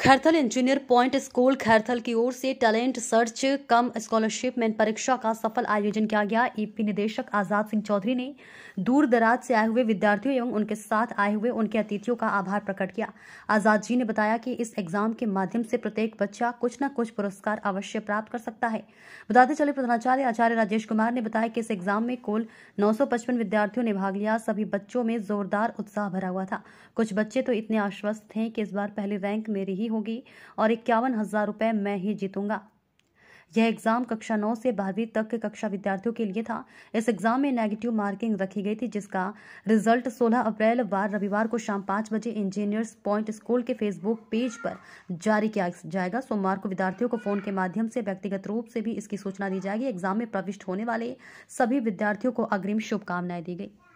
Khairthal engineer point school Khairthal की ओर से टैलेंट सर्च कम स्कॉलरशिप में परीक्षा का सफल आयोजन किया गया ईपी e निदेशक आजाद सिंह चौधरी ने दूर दराज से आए हुए विद्यार्थियों एवं उनके साथ आए हुए उनके अतिथियों का आभार प्रकट किया आजाद जी ने बताया कि इस एग्जाम के माध्यम से प्रत्येक बच्चा कुछ न कुछ पुरस्कार अवश्य प्राप्त कर सकता है बताते चले प्रधानाचार्य आचार्य राजेश कुमार ने बताया कि इस एग्जाम में कुल नौ विद्यार्थियों ने भाग लिया सभी बच्चों में जोरदार उत्साह भरा हुआ था कुछ बच्चे तो इतने आश्वस्त थे कि इस बार पहले रैंक मेरी ही ही होगी और इक्यावन हजार रुपये मैं ही जीतूंगा यह एग्जाम कक्षा नौ से बारहवीं तक के कक्षा विद्यार्थियों के लिए था इस एग्जाम में नेगेटिव मार्किंग रखी गई थी जिसका रिजल्ट 16 अप्रैल वार रविवार को शाम पांच बजे इंजीनियर्स पॉइंट स्कूल के फेसबुक पेज पर जारी किया जाएगा सोमवार को विद्यार्थियों को फोन के माध्यम से व्यक्तिगत रूप से भी इसकी सूचना दी जाएगी एग्जाम में प्रविष्ट होने वाले सभी विद्यार्थियों को अग्रिम शुभकामनाएं दी गई